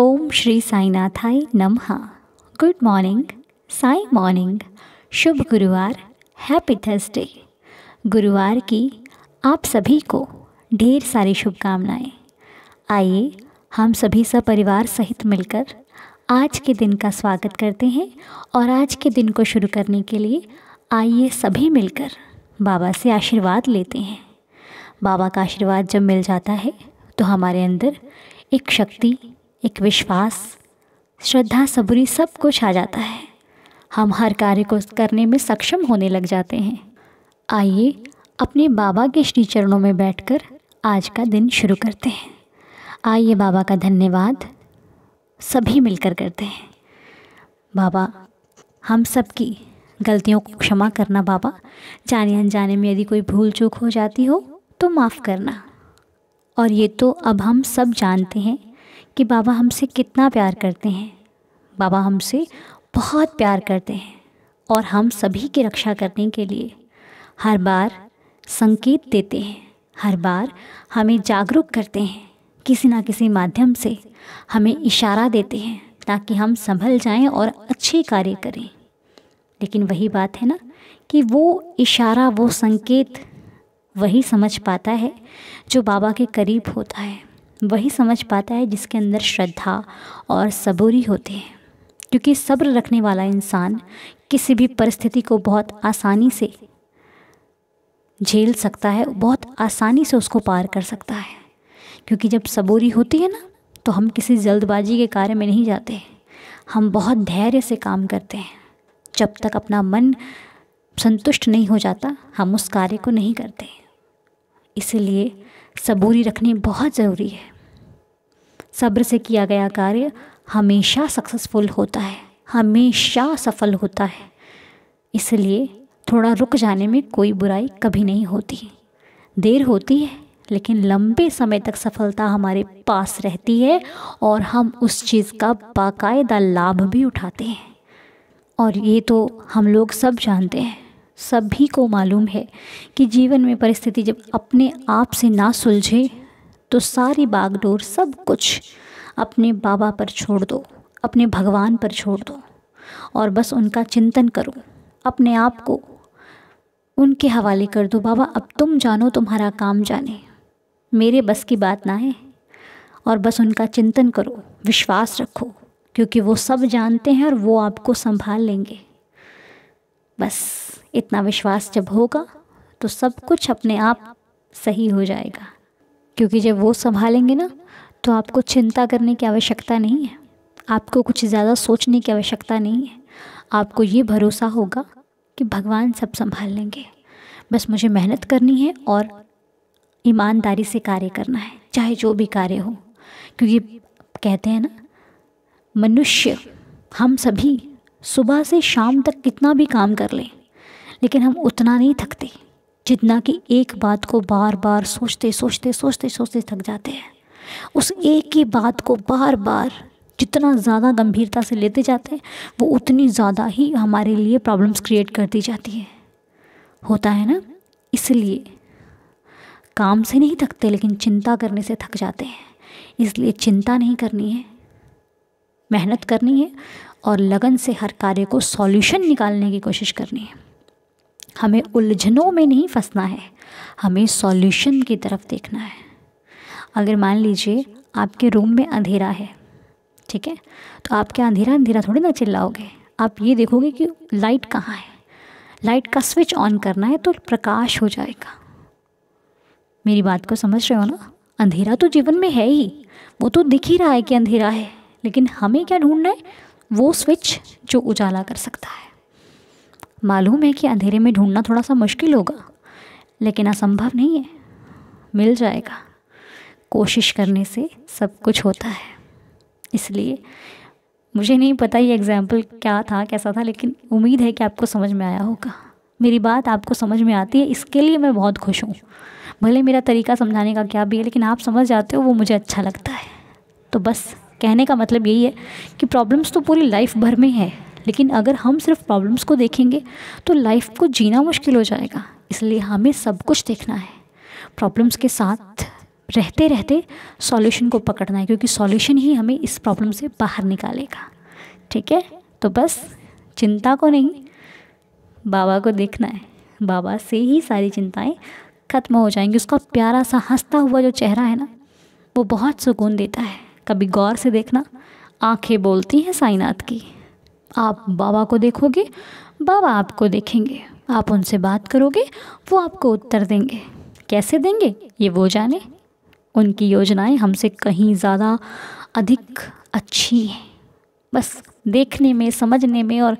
ओम श्री साईनाथाय नमः good morning Sai morning शुभ गुरुवार हैप्पी थर्सडे गुरुवार की आप सभी को ढेर सारी शुभकामनाएं आइए हम सभी सपरिवार सहित मिलकर आज के दिन का स्वागत करते हैं और आज के दिन को शुरू करने के लिए आइए सभी मिलकर बाबा से आशीर्वाद लेते हैं बाबा का आशीर्वाद जब मिल जाता है तो हमारे अंदर एक शक्ति एक विश्वास श्रद्धा सबरी सब कुछ आ जाता है हम हर कार्य को करने में सक्षम होने लग जाते हैं आइए अपने बाबा के श्री चरणों में बैठकर आज का दिन शुरू करते हैं आइए बाबा का धन्यवाद सभी मिलकर करते हैं बाबा हम सब की गलतियों को क्षमा करना बाबा जाने अनजाने में यदि कोई भूल चूक हो जाती हो तो माफ़ करना और ये तो अब हम सब जानते हैं कि बाबा हमसे कितना प्यार करते हैं बाबा हमसे बहुत प्यार करते हैं और हम सभी की रक्षा करने के लिए हर बार संकेत देते हैं हर बार हमें जागरूक करते हैं किसी ना किसी माध्यम से हमें इशारा देते हैं ताकि हम संभल जाएं और अच्छे कार्य करें लेकिन वही बात है ना कि वो इशारा वो संकेत वही समझ पाता है जो बाबा के करीब होता है वही समझ पाता है जिसके अंदर श्रद्धा और सबूरी होते हैं क्योंकि सब्र रखने वाला इंसान किसी भी परिस्थिति को बहुत आसानी से झेल सकता है बहुत आसानी से उसको पार कर सकता है क्योंकि जब सबूरी होती है ना तो हम किसी जल्दबाजी के कार्य में नहीं जाते हम बहुत धैर्य से काम करते हैं जब तक अपना मन संतुष्ट नहीं हो जाता हम उस कार्य को नहीं करते इसलिए सबूरी रखनी बहुत ज़रूरी है सब्र से किया गया कार्य हमेशा सक्सेसफुल होता है हमेशा सफल होता है इसलिए थोड़ा रुक जाने में कोई बुराई कभी नहीं होती देर होती है लेकिन लंबे समय तक सफलता हमारे पास रहती है और हम उस चीज़ का बाकायदा लाभ भी उठाते हैं और ये तो हम लोग सब जानते हैं सभी को मालूम है कि जीवन में परिस्थिति जब अपने आप से ना सुलझे तो सारी बागडोर सब कुछ अपने बाबा पर छोड़ दो अपने भगवान पर छोड़ दो और बस उनका चिंतन करो अपने आप को उनके हवाले कर दो बाबा अब तुम जानो तुम्हारा काम जाने मेरे बस की बात ना है और बस उनका चिंतन करो विश्वास रखो क्योंकि वो सब जानते हैं और वो आपको संभाल लेंगे बस इतना विश्वास जब होगा तो सब कुछ अपने आप सही हो जाएगा क्योंकि जब वो संभालेंगे ना तो आपको चिंता करने की आवश्यकता नहीं है आपको कुछ ज़्यादा सोचने की आवश्यकता नहीं है आपको ये भरोसा होगा कि भगवान सब संभाल लेंगे बस मुझे मेहनत करनी है और ईमानदारी से कार्य करना है चाहे जो भी कार्य हो क्योंकि कहते हैं ना मनुष्य हम सभी सुबह से शाम तक कितना भी काम कर लें लेकिन हम उतना नहीं थकते जितना कि एक बात को बार बार सोचते सोचते सोचते सोचते थक जाते हैं उस एक ही बात को बार बार जितना ज़्यादा गंभीरता से लेते जाते हैं वो उतनी ज़्यादा ही हमारे लिए प्रॉब्लम्स क्रिएट कर दी जाती है होता है ना इसलिए काम से नहीं थकते लेकिन चिंता करने से थक जाते हैं इसलिए चिंता नहीं करनी है मेहनत करनी है और लगन से हर कार्य को सॉल्यूशन निकालने की कोशिश करनी है हमें उलझनों में नहीं फंसना है हमें सॉल्यूशन की तरफ देखना है अगर मान लीजिए आपके रूम में अंधेरा है ठीक है तो आप क्या अंधेरा अंधेरा थोड़ी ना चिल्लाओगे आप ये देखोगे कि लाइट कहाँ है लाइट का स्विच ऑन करना है तो प्रकाश हो जाएगा मेरी बात को समझ रहे हो ना अंधेरा तो जीवन में है ही वो तो दिख ही रहा है कि अंधेरा है लेकिन हमें क्या ढूंढना है वो स्विच जो उजाला कर सकता है मालूम है कि अंधेरे में ढूंढना थोड़ा सा मुश्किल होगा लेकिन असंभव नहीं है मिल जाएगा कोशिश करने से सब कुछ होता है इसलिए मुझे नहीं पता ये एग्ज़ाम्पल क्या था कैसा था लेकिन उम्मीद है कि आपको समझ में आया होगा मेरी बात आपको समझ में आती है इसके लिए मैं बहुत खुश हूँ भले मेरा तरीका समझाने का क्या भी है लेकिन आप समझ जाते हो वो मुझे अच्छा लगता है तो बस कहने का मतलब यही है कि प्रॉब्लम्स तो पूरी लाइफ भर में है लेकिन अगर हम सिर्फ प्रॉब्लम्स को देखेंगे तो लाइफ को जीना मुश्किल हो जाएगा इसलिए हमें सब कुछ देखना है प्रॉब्लम्स के साथ रहते रहते सॉल्यूशन को पकड़ना है क्योंकि सॉल्यूशन ही हमें इस प्रॉब्लम से बाहर निकालेगा ठीक है तो बस चिंता को नहीं बाबा को देखना है बाबा से ही सारी चिंताएं ख़त्म हो जाएंगी उसका प्यारा सा हंसता हुआ जो चेहरा है ना वो बहुत सुकून देता है कभी गौर से देखना आंखें बोलती हैं साईनाथ की आप बाबा को देखोगे बाबा आपको देखेंगे आप उनसे बात करोगे वो आपको उत्तर देंगे कैसे देंगे ये वो जाने उनकी योजनाएं हमसे कहीं ज़्यादा अधिक अच्छी हैं बस देखने में समझने में और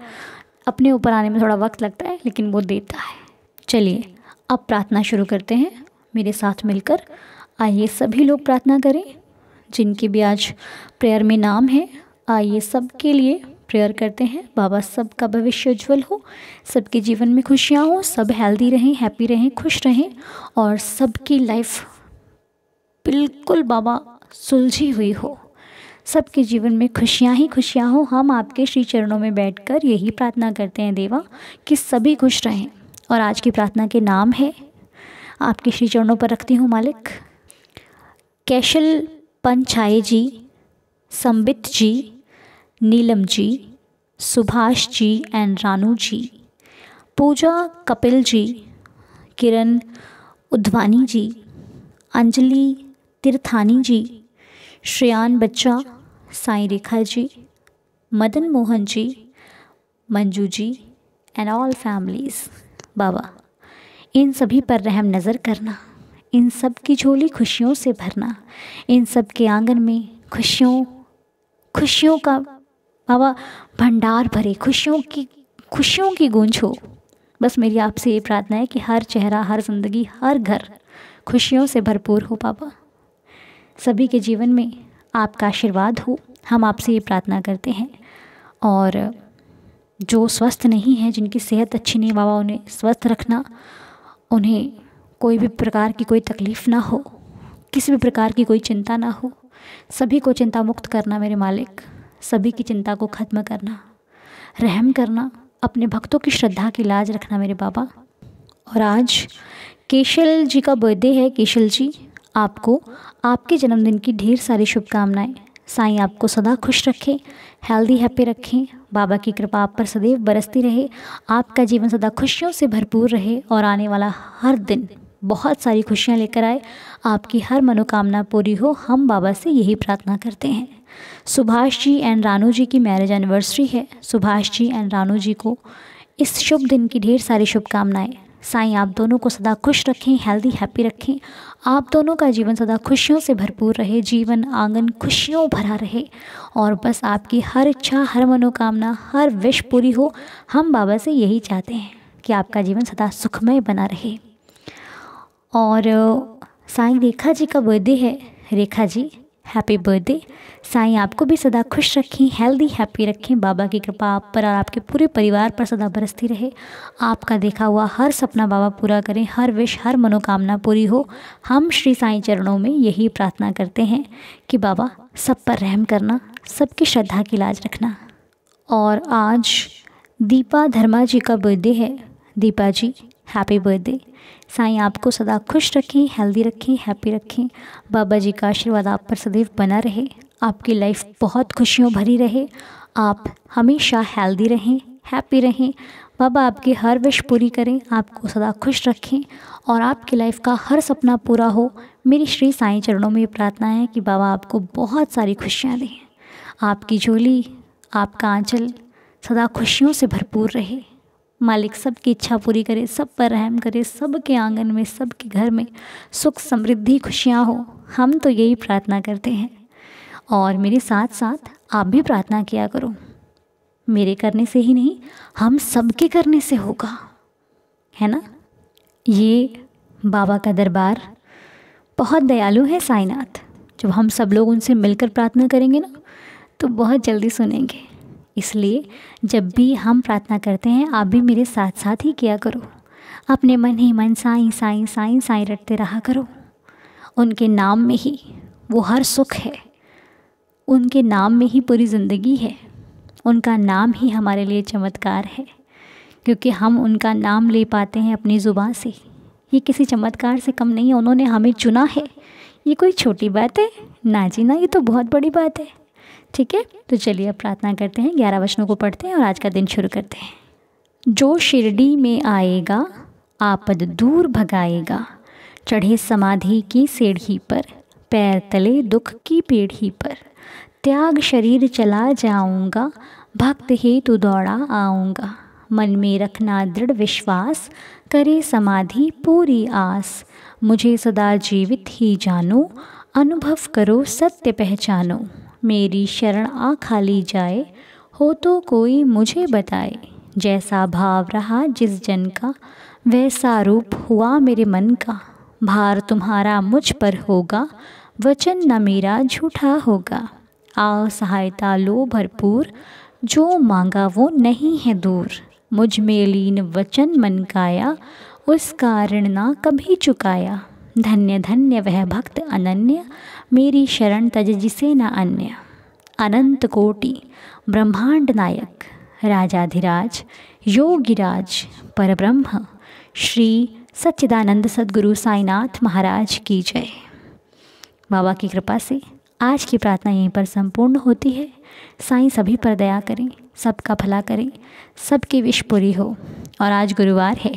अपने ऊपर आने में थोड़ा वक्त लगता है लेकिन वो देता है चलिए अब प्रार्थना शुरू करते हैं मेरे साथ मिलकर आइए सभी लोग प्रार्थना करें जिनके भी आज प्रेयर में नाम है आइए सबके लिए प्रेयर करते हैं बाबा सबका भविष्य उज्ज्वल हो सबके जीवन में खुशियाँ हों सब हेल्दी रहें हैप्पी रहें खुश रहें और सबकी लाइफ बिल्कुल बाबा सुलझी हुई हो सबके जीवन में खुशियाँ ही खुशियाँ हो हम आपके श्री चरणों में बैठकर यही प्रार्थना करते हैं देवा कि सभी खुश रहें और आज की प्रार्थना के नाम है आपके श्री चरणों पर रखती हूँ मालिक कैशल पंचाये जी संबित जी नीलम जी सुभाष जी एंड रानू जी पूजा कपिल जी किरण उद्वानी जी अंजलि तिरथानी जी श्रेयान बच्चा Sai Rekha ji Madan Mohan ji Manju ji and all families बाबा इन सभी पर रहम नज़र करना इन सब की झोली खुशियों से भरना इन सब के आंगन में खुशियों खुशियों का बाबा भंडार भरे खुशियों की खुशियों की गूंज हो बस मेरी आपसे ये प्रार्थना है कि हर चेहरा हर जिंदगी हर घर खुशियों से भरपूर हो पापा सभी के जीवन में आपका आशीर्वाद हो हम आपसे ये प्रार्थना करते हैं और जो स्वस्थ नहीं है जिनकी सेहत अच्छी नहीं बाबा उन्हें स्वस्थ रखना उन्हें कोई भी प्रकार की कोई तकलीफ़ ना हो किसी भी प्रकार की कोई चिंता ना हो सभी को चिंता मुक्त करना मेरे मालिक सभी की चिंता को ख़त्म करना रहम करना अपने भक्तों की श्रद्धा की लाज रखना मेरे बाबा और आज केशल जी का बर्थडे है केशल जी आपको आपके जन्मदिन की ढेर सारी शुभकामनाएं साईं आपको सदा खुश रखें हेल्दी हैप्पी रखें बाबा की कृपा आप पर सदैव बरसती रहे आपका जीवन सदा खुशियों से भरपूर रहे और आने वाला हर दिन बहुत सारी खुशियाँ लेकर आए आपकी हर मनोकामना पूरी हो हम बाबा से यही प्रार्थना करते हैं सुभाष जी एंड रानू जी की मैरिज एनिवर्सरी है सुभाष जी एंड रानू जी को इस शुभ दिन की ढेर सारी शुभकामनाएं साईं आप दोनों को सदा खुश रखें हेल्दी हैप्पी रखें आप दोनों का जीवन सदा खुशियों से भरपूर रहे जीवन आंगन खुशियों भरा रहे और बस आपकी हर इच्छा हर मनोकामना हर विश पूरी हो हम बाबा से यही चाहते हैं कि आपका जीवन सदा सुखमय बना रहे और साईं रेखा जी का बर्थडे है रेखा जी हैप्पी बर्थडे साईं आपको भी सदा खुश रखें हेल्दी हैप्पी रखें बाबा की कृपा आप पर और आपके पूरे परिवार पर सदा बरसती रहे आपका देखा हुआ हर सपना बाबा पूरा करें हर विश हर मनोकामना पूरी हो हम श्री साईं चरणों में यही प्रार्थना करते हैं कि बाबा सब पर रहम करना सबकी श्रद्धा की लाज रखना और आज दीपा धर्मा जी का बर्थडे है दीपा जी हैप्पी बर्थडे साईं आपको सदा खुश रखें हेल्दी रखें हैप्पी रखें बाबा जी का आशीर्वाद आप पर सदैव बना रहे आपकी लाइफ बहुत खुशियों भरी रहे आप हमेशा हेल्दी रहें हैप्पी रहें बाबा आपकी हर विश पूरी करें आपको सदा खुश रखें और आपकी लाइफ का हर सपना पूरा हो मेरी श्री साईं चरणों में प्रार्थना है कि बाबा आपको बहुत सारी खुशियाँ दें आपकी झोली आपका आंचल सदा खुशियों से भरपूर रहे मालिक सबकी इच्छा पूरी करे सब पर रहम करे सबके आंगन में सबके घर में सुख समृद्धि खुशियाँ हो हम तो यही प्रार्थना करते हैं और मेरे साथ साथ आप भी प्रार्थना किया करो मेरे करने से ही नहीं हम सबके करने से होगा है ना ये बाबा का दरबार बहुत दयालु है साईनाथ जब हम सब लोग उनसे मिलकर प्रार्थना करेंगे ना तो बहुत जल्दी सुनेंगे इसलिए जब भी हम प्रार्थना करते हैं आप भी मेरे साथ साथ ही किया करो अपने मन ही मन साई साई साई साई रटते रहा करो उनके नाम में ही वो हर सुख है उनके नाम में ही पूरी ज़िंदगी है उनका नाम ही हमारे लिए चमत्कार है क्योंकि हम उनका नाम ले पाते हैं अपनी ज़ुबान से ये किसी चमत्कार से कम नहीं है उन्होंने हमें चुना है ये कोई छोटी बात है ना जी ना ये तो बहुत बड़ी बात है ठीक है तो चलिए अब प्रार्थना करते हैं ग्यारह वचनों को पढ़ते हैं और आज का दिन शुरू करते हैं जो शिरडी में आएगा आपद दूर भगाएगा चढ़े समाधि की सीढ़ी पर पैर तले दुख की पीढ़ी पर त्याग शरीर चला जाऊंगा भक्त हेतु दौड़ा आऊंगा मन में रखना दृढ़ विश्वास करे समाधि पूरी आस मुझे सदा जीवित ही जानो अनुभव करो सत्य पहचानो मेरी शरण आ खाली जाए हो तो कोई मुझे बताए जैसा भाव रहा जिस जन का वैसा रूप हुआ मेरे मन का भार तुम्हारा मुझ पर होगा वचन न मेरा झूठा होगा आओ सहायता लो भरपूर जो मांगा वो नहीं है दूर मुझ में लीन वचन मन काया उस कारण ना कभी चुकाया धन्य धन्य वह भक्त अनन्य मेरी शरण तज जिसे न अन्य अनंत कोटि ब्रह्मांड नायक राजाधिराज योगिराज परब्रह्म श्री सच्चिदानंद सदगुरु साईनाथ महाराज की जय बाबा की कृपा से आज की प्रार्थना यहीं पर संपूर्ण होती है साई सभी पर दया करें सबका भला करें सबकी विश पूरी हो और आज गुरुवार है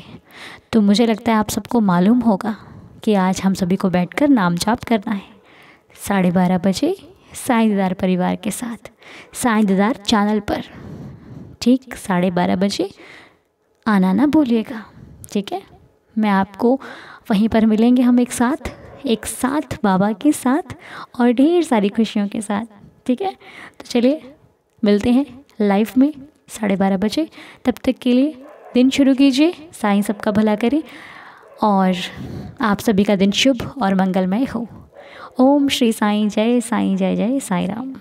तो मुझे लगता है आप सबको मालूम होगा कि आज हम सभी को बैठकर नाम जाप करना है साढ़े बारह बजे साई दीदार परिवार के साथ साई दीदार चैनल पर ठीक साढ़े बारह बजे आना ना भूलिएगा ठीक है मैं आपको वहीं पर मिलेंगे हम एक साथ एक साथ बाबा के साथ और ढेर सारी खुशियों के साथ ठीक है तो चलिए मिलते हैं लाइफ में साढ़े बारह बजे तब तक के लिए दिन शुरू कीजिए साईं सबका भला करें और आप सभी का दिन शुभ और मंगलमय हो ओम श्री साईं जय साईं जय जय साईं राम